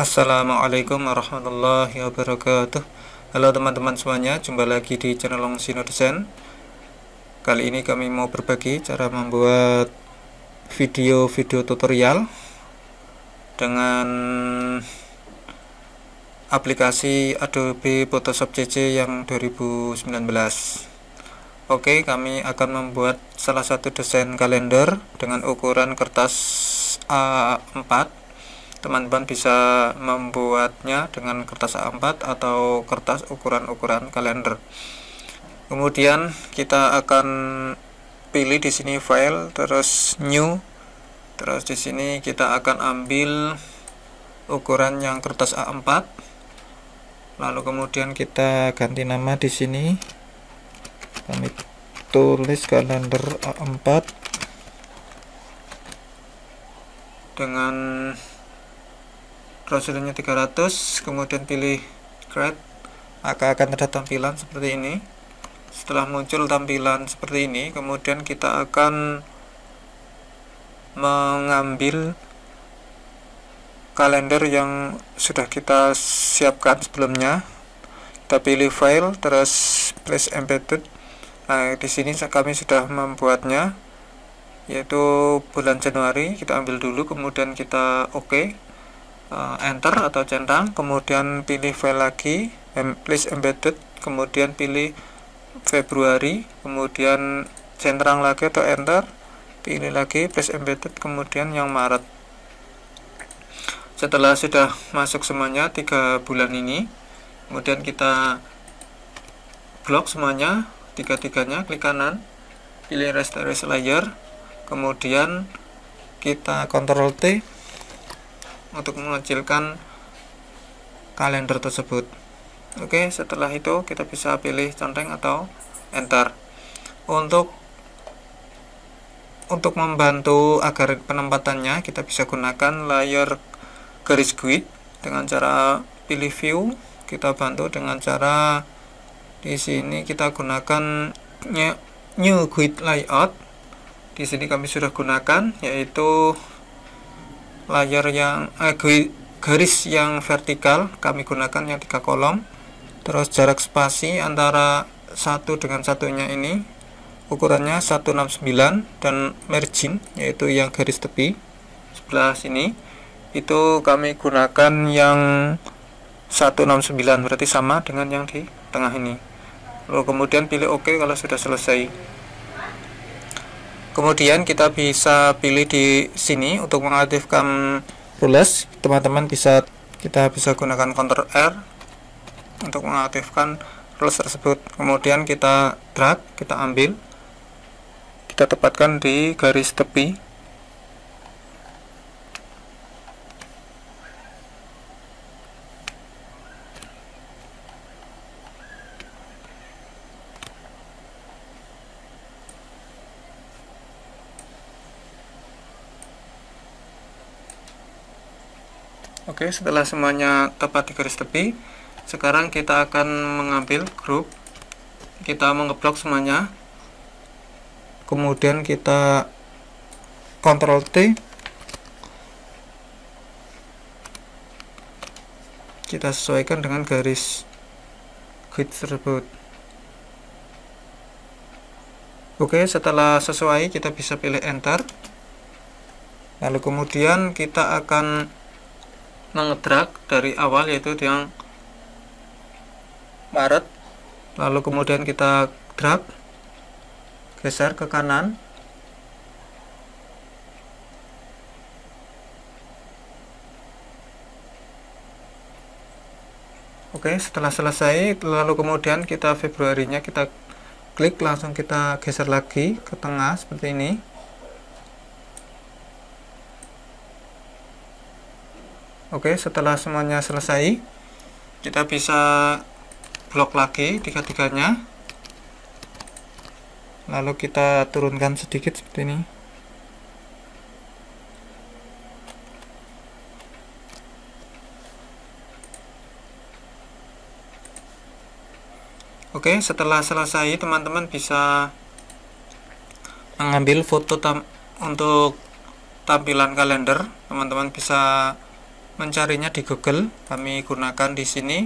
Assalamualaikum warahmatullahi wabarakatuh Halo teman-teman semuanya, jumpa lagi di channel Long Sinode Design Kali ini kami mau berbagi cara membuat video-video tutorial Dengan aplikasi Adobe Photoshop CC yang 2019 Oke, kami akan membuat salah satu desain kalender dengan ukuran kertas A4 teman-teman bisa membuatnya dengan kertas A4 atau kertas ukuran-ukuran kalender kemudian kita akan pilih di sini file terus new terus di sini kita akan ambil ukuran yang kertas A4 lalu kemudian kita ganti nama di sini kami tulis kalender A4 dengan browsernya 300 kemudian pilih create maka akan ada tampilan seperti ini setelah muncul tampilan seperti ini kemudian kita akan mengambil kalender yang sudah kita siapkan sebelumnya kita pilih file terus press embedded nah di sini kami sudah membuatnya yaitu bulan Januari kita ambil dulu kemudian kita oke okay uh, enter atau centang kemudian pilih file lagi em list embedded kemudian pilih Februari kemudian centang lagi atau enter pilih lagi place embedded kemudian yang Maret setelah sudah masuk semuanya tiga bulan ini kemudian kita blok semuanya tiga-tiganya klik kanan pilih restore layer kemudian kita Ctrl T untuk mengecilkan kalender tersebut oke setelah itu kita bisa pilih centeng atau enter untuk untuk membantu agar penempatannya kita bisa gunakan layer garis grid dengan cara pilih view kita bantu dengan cara di sini kita gunakan new grid layout di sini kami sudah gunakan yaitu layar yang eh, garis yang vertikal kami gunakan yang tiga kolom terus jarak spasi antara satu dengan satunya ini ukurannya 169 dan margin yaitu yang garis tepi sebelah sini itu kami gunakan yang 169 berarti sama dengan yang di tengah ini lalu kemudian pilih OK kalau sudah selesai kemudian kita bisa pilih di sini untuk mengaktifkan rules teman-teman bisa kita bisa gunakan Ctrl R untuk mengaktifkan rules tersebut kemudian kita drag kita ambil kita tepatkan di garis tepi setelah semuanya tepat di garis tepi, sekarang kita akan mengambil grup, kita mengeblok semuanya, kemudian kita Ctrl T, kita sesuaikan dengan garis grid tersebut. Oke, setelah sesuai kita bisa pilih Enter. Lalu kemudian kita akan mengedrak dari awal yaitu yang Maret lalu kemudian kita drag geser ke kanan Oke setelah selesai lalu kemudian kita Februarinya kita klik langsung kita geser lagi ke tengah seperti ini Oke setelah semuanya selesai kita bisa blok lagi tiga-tiganya lalu kita turunkan sedikit seperti ini Oke setelah selesai teman-teman bisa mengambil foto tam untuk tampilan kalender teman-teman bisa mencarinya di Google. Kami gunakan di sini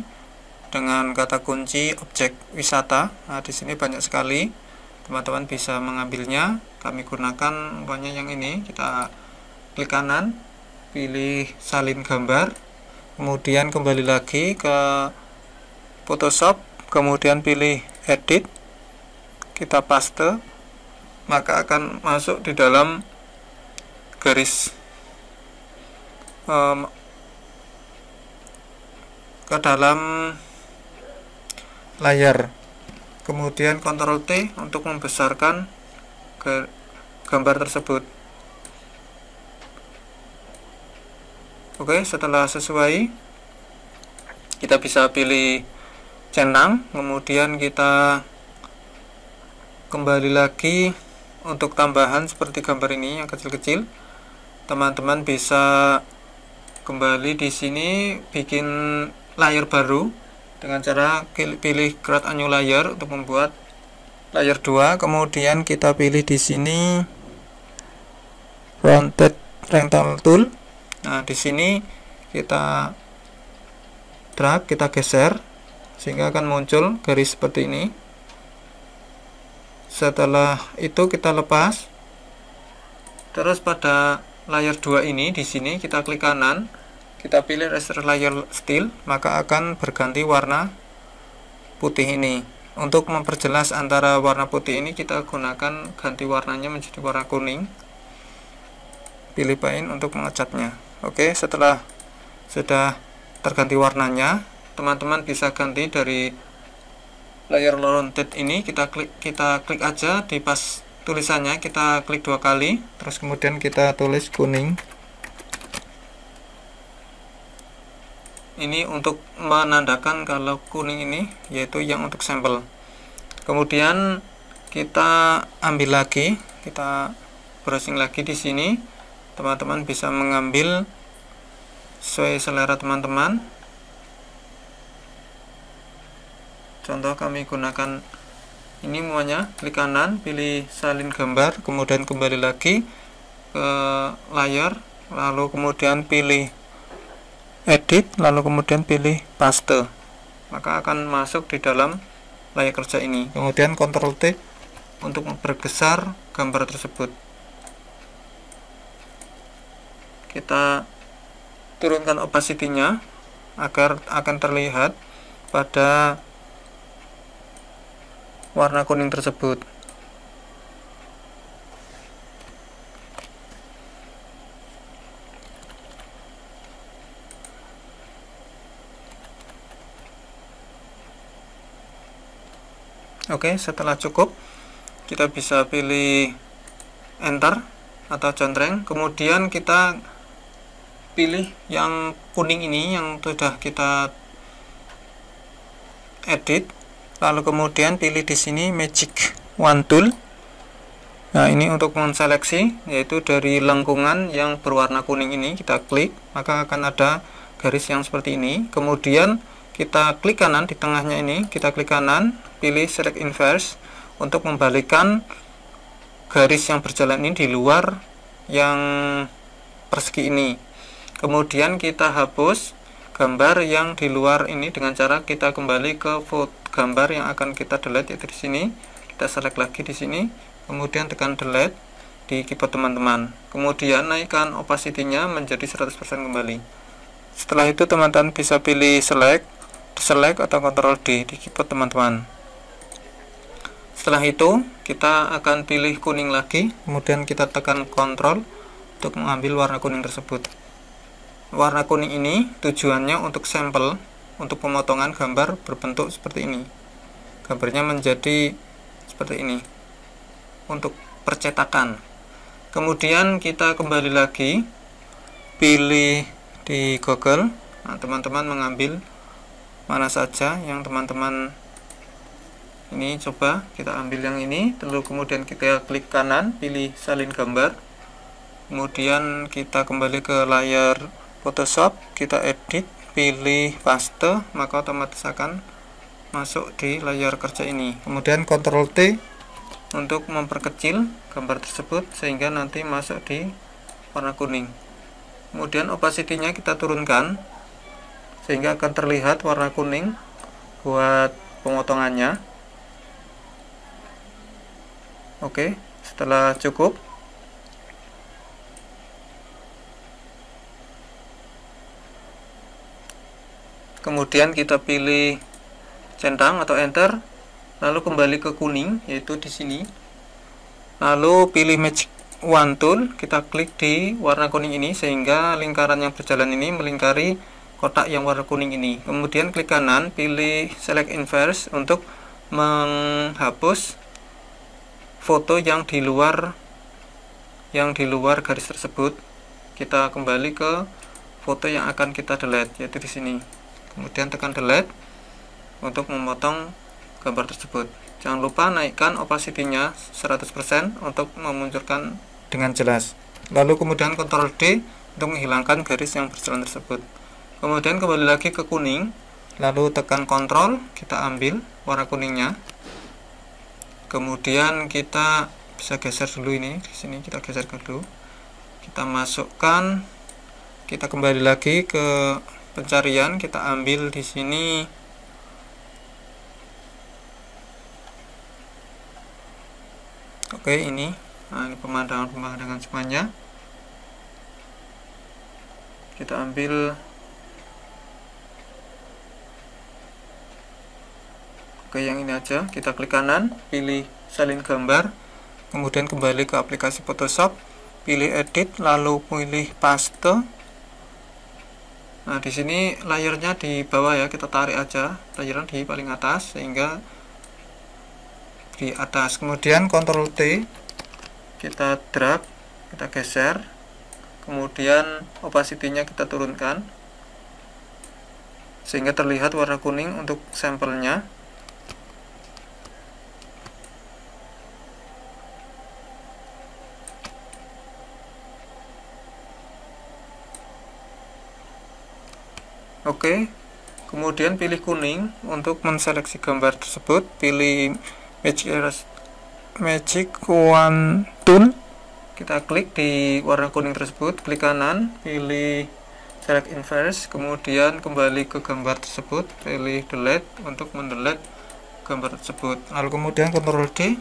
dengan kata kunci objek wisata. Nah, di sini banyak sekali. Teman-teman bisa mengambilnya. Kami gunakan banyak yang ini. Kita klik kanan, pilih salin gambar. Kemudian kembali lagi ke Photoshop, kemudian pilih edit. Kita paste maka akan masuk di dalam garis um, ke dalam layar kemudian Ctrl T untuk membesarkan ke gambar tersebut oke setelah sesuai kita bisa pilih centang kemudian kita kembali lagi untuk tambahan seperti gambar ini yang kecil-kecil teman-teman bisa kembali di sini bikin layar baru dengan cara pilih create a new layer untuk membuat layer 2 kemudian kita pilih di sini fronted rectangle tool nah di sini kita drag kita geser sehingga akan muncul garis seperti ini setelah itu kita lepas terus pada layer 2 ini di sini kita klik kanan kita pilih raster layer steel maka akan berganti warna putih ini untuk memperjelas antara warna putih ini kita gunakan ganti warnanya menjadi warna kuning pilih paint untuk mengecatnya oke setelah sudah terganti warnanya teman-teman bisa ganti dari layer rounded ini kita klik kita klik aja di pas tulisannya kita klik dua kali terus kemudian kita tulis kuning ini untuk menandakan kalau kuning ini yaitu yang untuk sampel kemudian kita ambil lagi kita browsing lagi di sini teman-teman bisa mengambil sesuai selera teman-teman contoh kami gunakan ini semuanya klik kanan pilih salin gambar kemudian kembali lagi ke layar lalu kemudian pilih edit lalu kemudian pilih paste maka akan masuk di dalam layar kerja ini kemudian Ctrl T untuk memperbesar gambar tersebut kita turunkan opacity-nya agar akan terlihat pada warna kuning tersebut Oke, setelah cukup kita bisa pilih enter atau contreng. Kemudian kita pilih yang kuning ini yang sudah kita edit. Lalu kemudian pilih di sini magic wand tool. Nah, ini untuk menseleksi yaitu dari lengkungan yang berwarna kuning ini kita klik, maka akan ada garis yang seperti ini. Kemudian kita klik kanan di tengahnya ini kita klik kanan pilih select inverse untuk membalikkan garis yang berjalan ini di luar yang persegi ini kemudian kita hapus gambar yang di luar ini dengan cara kita kembali ke foto gambar yang akan kita delete yaitu di sini kita select lagi di sini kemudian tekan delete di keyboard teman-teman kemudian naikkan opacity-nya menjadi 100% kembali setelah itu teman-teman bisa pilih select select atau Ctrl D di keyboard teman-teman setelah itu kita akan pilih kuning lagi kemudian kita tekan Ctrl untuk mengambil warna kuning tersebut warna kuning ini tujuannya untuk sampel untuk pemotongan gambar berbentuk seperti ini gambarnya menjadi seperti ini untuk percetakan kemudian kita kembali lagi pilih di Google nah, teman-teman nah, teman -teman mengambil mana saja yang teman-teman ini coba kita ambil yang ini lalu kemudian kita klik kanan pilih salin gambar kemudian kita kembali ke layar Photoshop kita edit pilih paste maka otomatis akan masuk di layar kerja ini kemudian Ctrl T untuk memperkecil gambar tersebut sehingga nanti masuk di warna kuning kemudian opacity nya kita turunkan sehingga akan terlihat warna kuning buat pemotongannya oke setelah cukup kemudian kita pilih centang atau enter lalu kembali ke kuning yaitu di sini lalu pilih magic one tool kita klik di warna kuning ini sehingga lingkaran yang berjalan ini melingkari kotak yang warna kuning ini kemudian klik kanan pilih select inverse untuk menghapus foto yang di luar yang di luar garis tersebut kita kembali ke foto yang akan kita delete yaitu di sini kemudian tekan delete untuk memotong gambar tersebut jangan lupa naikkan opacity-nya 100% untuk memunculkan dengan jelas lalu kemudian Ctrl D untuk menghilangkan garis yang berjalan tersebut kemudian kembali lagi ke kuning lalu tekan kontrol kita ambil warna kuningnya kemudian kita bisa geser dulu ini di sini kita geser dulu kita masukkan kita kembali lagi ke pencarian kita ambil di sini oke ini nah, ini pemandangan pemandangan semuanya kita ambil Oke, yang ini aja kita klik kanan pilih salin gambar kemudian kembali ke aplikasi Photoshop pilih edit lalu pilih paste nah di sini layarnya di bawah ya kita tarik aja layarnya di paling atas sehingga di atas kemudian Ctrl T kita drag kita geser kemudian opacity-nya kita turunkan sehingga terlihat warna kuning untuk sampelnya Oke, kemudian pilih kuning untuk menseleksi gambar tersebut. Pilih Magic, Eras, Magic One Tool. Kita klik di warna kuning tersebut, klik kanan, pilih select inverse, kemudian kembali ke gambar tersebut, pilih delete untuk mendelete gambar tersebut. Lalu kemudian Ctrl D.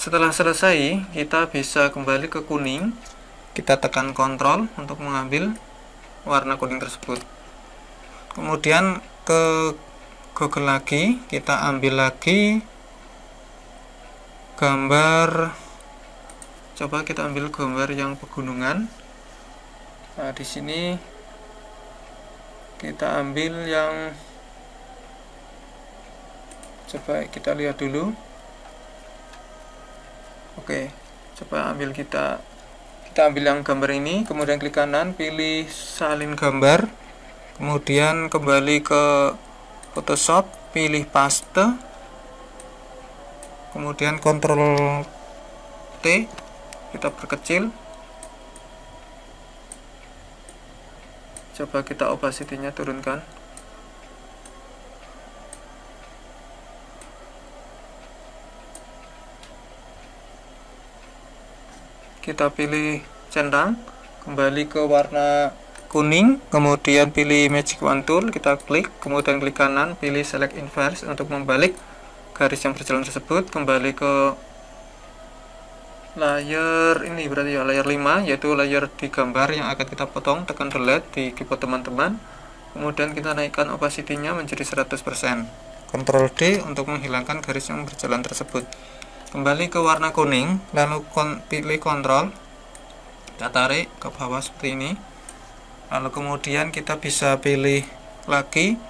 Setelah selesai, kita bisa kembali ke kuning. Kita tekan Ctrl untuk mengambil warna kuning tersebut kemudian ke Google lagi kita ambil lagi gambar coba kita ambil gambar yang pegunungan nah di sini kita ambil yang coba kita lihat dulu oke coba ambil kita kita ambil yang gambar ini kemudian klik kanan pilih salin gambar kemudian kembali ke Photoshop pilih paste kemudian Ctrl T kita perkecil coba kita opacity-nya turunkan kita pilih centang kembali ke warna kuning kemudian pilih magic wand tool kita klik kemudian klik kanan pilih select inverse untuk membalik garis yang berjalan tersebut kembali ke layer ini berarti ya layer 5 yaitu layer di gambar yang akan kita potong tekan delete di keyboard teman-teman kemudian kita naikkan opacity-nya menjadi 100% Ctrl D untuk menghilangkan garis yang berjalan tersebut kembali ke warna kuning lalu kon pilih kontrol kita tarik ke bawah seperti ini lalu kemudian kita bisa pilih lagi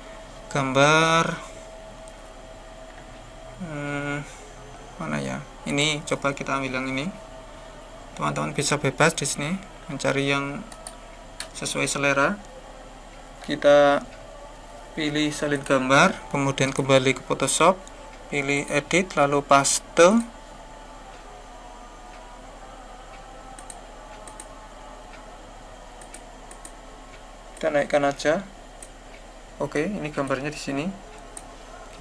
gambar hmm, mana ya ini coba kita ambil yang ini teman-teman bisa bebas di sini mencari yang sesuai selera kita pilih salin gambar kemudian kembali ke Photoshop pilih edit lalu paste kita naikkan aja oke ini gambarnya di sini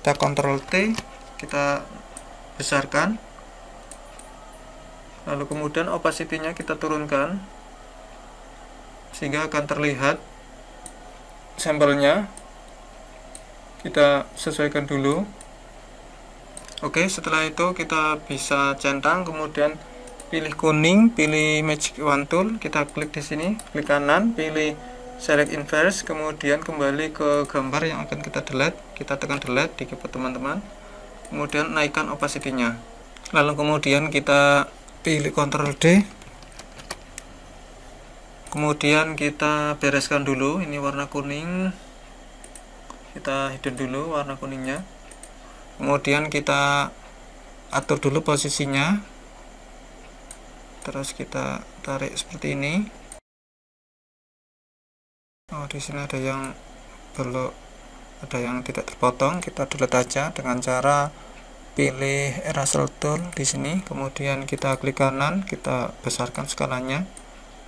kita Ctrl T kita besarkan lalu kemudian opacity-nya kita turunkan sehingga akan terlihat sampelnya kita sesuaikan dulu oke setelah itu kita bisa centang kemudian pilih kuning pilih magic Wand tool kita klik di sini klik kanan pilih select inverse kemudian kembali ke gambar yang akan kita delete kita tekan delete di keyboard teman-teman kemudian naikkan opacity nya lalu kemudian kita pilih ctrl D kemudian kita bereskan dulu ini warna kuning kita hidden dulu warna kuningnya kemudian kita atur dulu posisinya terus kita tarik seperti ini oh di sini ada yang belum ada yang tidak terpotong kita delete aja dengan cara pilih eraser tool di sini kemudian kita klik kanan kita besarkan skalanya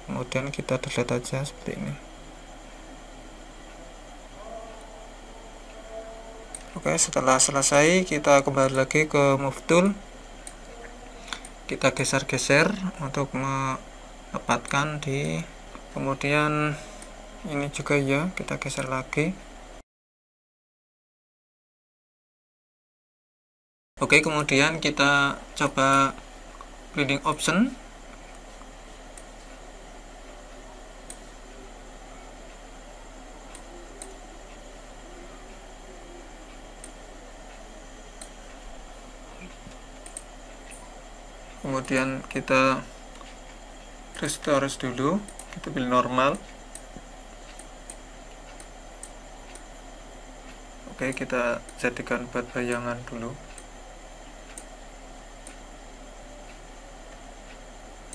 kemudian kita delete aja seperti ini Oke setelah selesai kita kembali lagi ke move tool kita geser-geser untuk menempatkan di kemudian ini juga ya kita geser lagi Oke, kemudian kita coba blending option kemudian kita restore dulu kita pilih normal oke kita jadikan buat bayangan dulu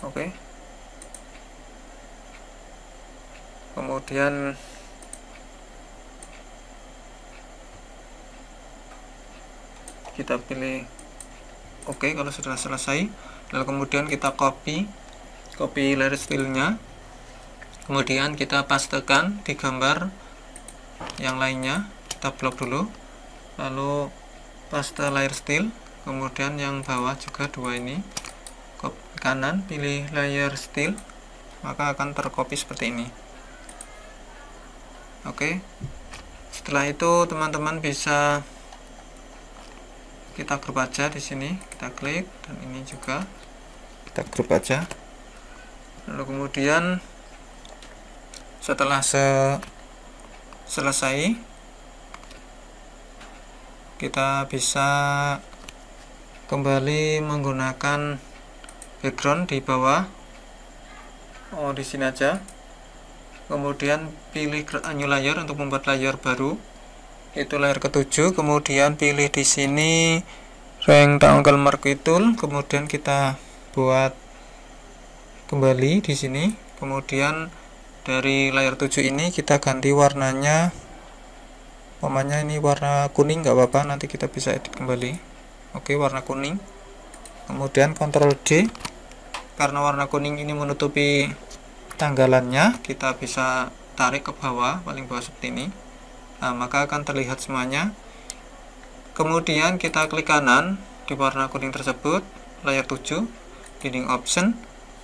oke kemudian kita pilih oke kalau sudah selesai lalu kemudian kita copy copy layer fill nya kemudian kita pastekan di gambar yang lainnya kita blok dulu lalu paste layer steel kemudian yang bawah juga dua ini ke kanan pilih layer steel maka akan tercopy seperti ini oke setelah itu teman-teman bisa kita grup aja di sini kita klik dan ini juga kita grup aja lalu kemudian setelah se selesai kita bisa kembali menggunakan background di bawah oh di sini aja kemudian pilih new layer untuk membuat layer baru itu layar ketujuh kemudian pilih di sini rank tanggal mark itu kemudian kita buat kembali di sini kemudian dari layar 7 ini kita ganti warnanya umpamanya ini warna kuning nggak apa-apa nanti kita bisa edit kembali oke warna kuning kemudian ctrl D karena warna kuning ini menutupi tanggalannya kita bisa tarik ke bawah paling bawah seperti ini nah, maka akan terlihat semuanya kemudian kita klik kanan di warna kuning tersebut layar 7 dinding option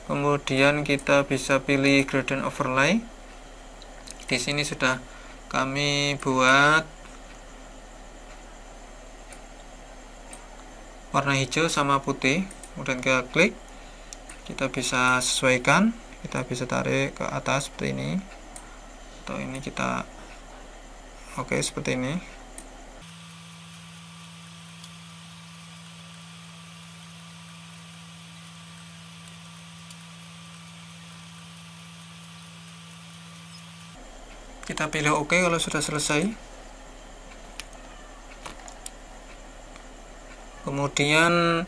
kemudian kita bisa pilih gradient overlay di sini sudah kami buat warna hijau sama putih kemudian kita klik kita bisa sesuaikan kita bisa tarik ke atas seperti ini atau ini kita oke seperti ini kita pilih Oke kalau sudah selesai kemudian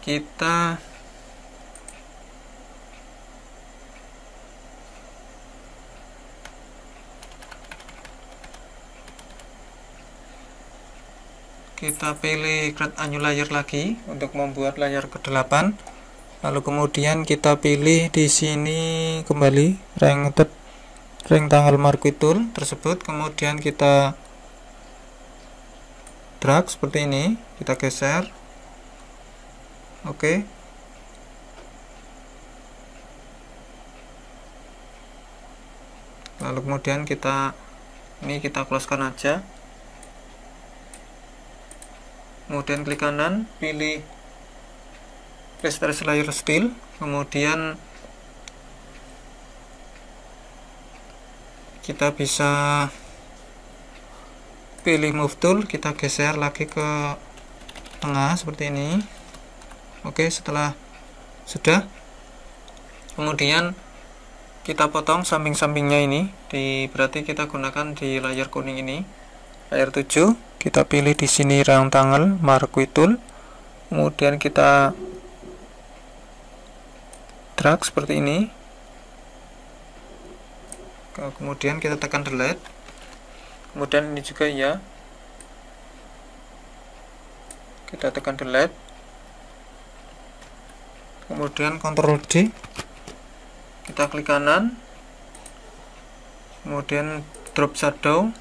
kita kita pilih create a new layer lagi untuk membuat layer ke-8 lalu kemudian kita pilih di sini kembali ranked ring tanggal marquee tool tersebut kemudian kita drag seperti ini kita geser oke okay. lalu kemudian kita ini kita closekan aja kemudian klik kanan pilih raster layer steel kemudian kita bisa pilih move tool kita geser lagi ke tengah seperti ini oke setelah sudah kemudian kita potong samping-sampingnya ini di berarti kita gunakan di layar kuning ini layar 7 kita pilih di sini rang tanggal marquee tool kemudian kita drag seperti ini kemudian kita tekan delete kemudian ini juga ya kita tekan delete kemudian ctrl D kita klik kanan kemudian drop shadow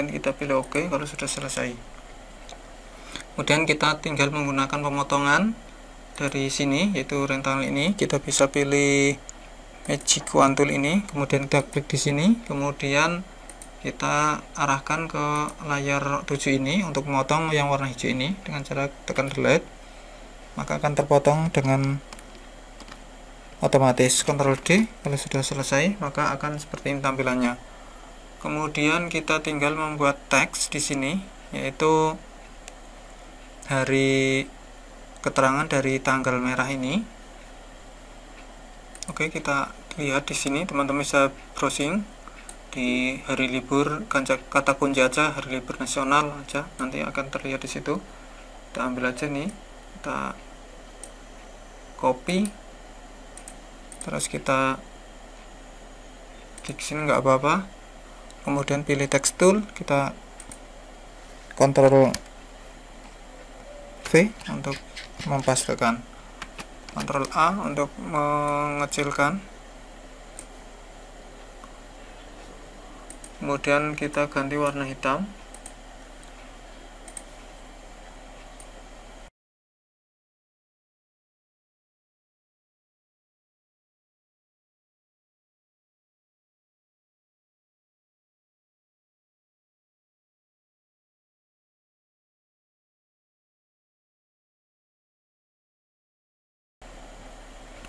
kemudian kita pilih OK kalau sudah selesai kemudian kita tinggal menggunakan pemotongan dari sini yaitu rental ini kita bisa pilih magic Wand tool ini kemudian kita klik di sini kemudian kita arahkan ke layar 7 ini untuk memotong yang warna hijau ini dengan cara tekan delete maka akan terpotong dengan otomatis Ctrl D kalau sudah selesai maka akan seperti ini tampilannya kemudian kita tinggal membuat teks di sini yaitu hari keterangan dari tanggal merah ini oke kita lihat di sini teman-teman bisa browsing di hari libur kata kunci aja hari libur nasional aja nanti akan terlihat di situ kita ambil aja nih kita copy terus kita klik sini nggak apa-apa kemudian pilih text tool kita kontrol V untuk mempastekan kontrol A untuk mengecilkan kemudian kita ganti warna hitam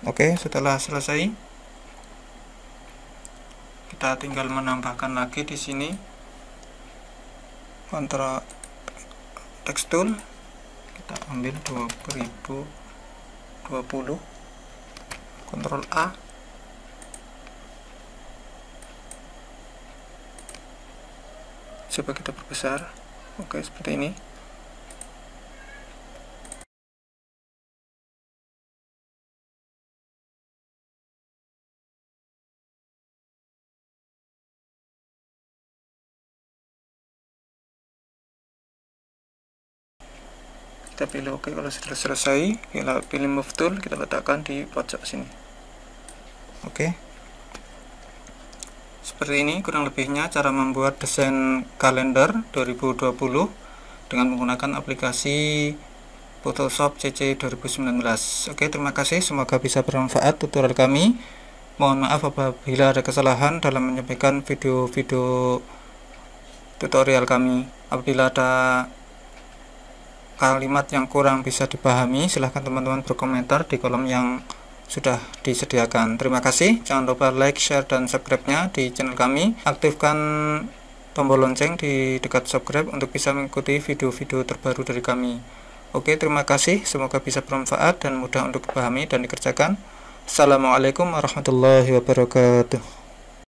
Oke, setelah selesai kita tinggal menambahkan lagi di sini kontra tekstur kita ambil 2020 kontrol A coba kita perbesar oke seperti ini kita pilih oke kalau sudah selesai kita pilih move tool kita letakkan di pojok sini oke seperti ini kurang lebihnya cara membuat desain kalender 2020 dengan menggunakan aplikasi Photoshop CC 2019 Oke terima kasih semoga bisa bermanfaat tutorial kami Mohon maaf apabila ada kesalahan dalam menyampaikan video-video tutorial kami Apabila ada kalimat yang kurang bisa dipahami silahkan teman-teman berkomentar di kolom yang sudah disediakan terima kasih jangan lupa like share dan subscribe nya di channel kami aktifkan tombol lonceng di dekat subscribe untuk bisa mengikuti video-video terbaru dari kami Oke terima kasih semoga bisa bermanfaat dan mudah untuk dipahami dan dikerjakan Assalamualaikum warahmatullahi wabarakatuh